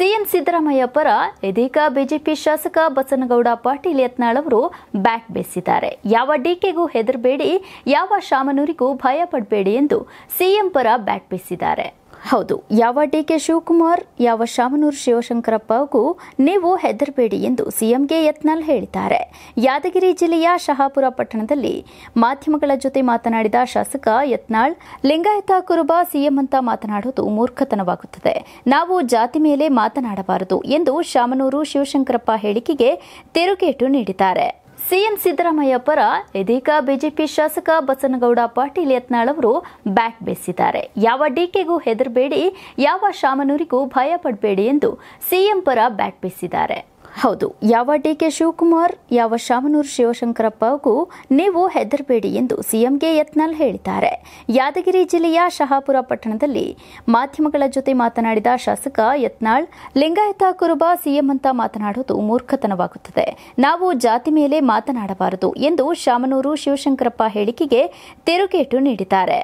CM Siddaramaiah ಪರ ಇದೀಗ BJP ಶಾಸಕ ಬಸನಗೌಡ ಪಾಟೀಲ್ ಯತ್ನಾಳ್ ಅವರು ಬ್ಯಾಟ್ ಬೇಸಿದ್ದಾರೆ ಯಾವ ಡಿಕೆಗೂ ಹೆದರಬೇಡಿ ಯಾವ ಶಾಮನೂರಿಗೂ ಭಯ ಪಡಬೇಡಿ ಎಂದು ಸಿಎಂ ಪರ ಬ್ಯಾಟ್ ಬೇಸಿದ್ದಾರೆ ಹೌದು ಯಾವ ಡಿ ಕೆ ಶಿವಕುಮಾರ್ ಯಾವ ಶಾಮನೂರು ಶಿವಶಂಕರಪ್ಪಗೂ ನೀವು ಹೆದರಬೇಡಿ ಎಂದು ಸಿಎಂಗೆ ಯತ್ನಾಲ್ ಹೇಳಿದ್ದಾರೆ ಯಾದಗಿರಿ ಜಿಲ್ಲೆಯ ಶಹಾಪುರ ಪಟ್ಟಣದಲ್ಲಿ ಮಾಧ್ಯಮಗಳ ಜೊತೆ ಮಾತನಾಡಿದ ಶಾಸಕ ಯತ್ನಾಳ್ ಲಿಂಗಾಯತ ಕುರುಬ ಸಿಎಂ ಅಂತ ಮಾತನಾಡುವುದು ಮೂರ್ಖತನವಾಗುತ್ತದೆ ನಾವು ಜಾತಿ ಮೇಲೆ ಮಾತನಾಡಬಾರದು ಎಂದು ಶಾಮನೂರು ಶಿವಶಂಕರಪ್ಪ ಹೇಳಿಕೆಗೆ ತಿರುಗೇಟು ನೀಡಿದ್ದಾರೆ ಸಿಎಂ ಸಿದ್ದರಾಮಯ್ಯ ಪರ ಇದೀಗ ಬಿಜೆಪಿ ಶಾಸಕ ಬಸನಗೌಡ ಪಾಟೀಲ್ ಯತ್ನಾಳ್ ಅವರು ಬ್ಯಾಟ್ ಬೇಸಿದ್ದಾರೆ ಯಾವ ಡಿಕೆಗೂ ಹೆದರಬೇಡಿ ಯಾವ ಶಾಮನೂರಿಗೂ ಭಯ ಪಡಬೇಡಿ ಎಂದು ಸಿಎಂ ಪರ ಬ್ಯಾಟ್ ಬೀಸಿದ್ದಾರೆ ಹೌದು ಯಾವ ಡಿ ಕೆ ಶಿವಕುಮಾರ್ ಯಾವ ಶಾಮನೂರು ಶಿವಶಂಕರಪ್ಪಗೂ ನೀವು ಹೆದರಬೇಡಿ ಎಂದು ಸಿಎಂಗೆ ಕೆ ಯತ್ನಾಲ್ ಹೇಳಿದ್ದಾರೆ ಯಾದಗಿರಿ ಜಿಲ್ಲೆಯ ಶಹಾಪುರ ಪಟ್ಟಣದಲ್ಲಿ ಮಾಧ್ಯಮಗಳ ಜೊತೆ ಮಾತನಾಡಿದ ಶಾಸಕ ಯತ್ನಾಳ್ ಲಿಂಗಾಯತ ಕುರುಬ ಸಿಎಂ ಅಂತ ಮಾತನಾಡುವುದು ಮೂರ್ಖತನವಾಗುತ್ತದೆ ನಾವು ಜಾತಿ ಮೇಲೆ ಮಾತನಾಡಬಾರದು ಎಂದು ಶಾಮನೂರು ಶಿವಶಂಕರಪ್ಪ ಹೇಳಿಕೆಗೆ ತಿರುಗೇಟು ನೀಡಿದ್ದಾರೆ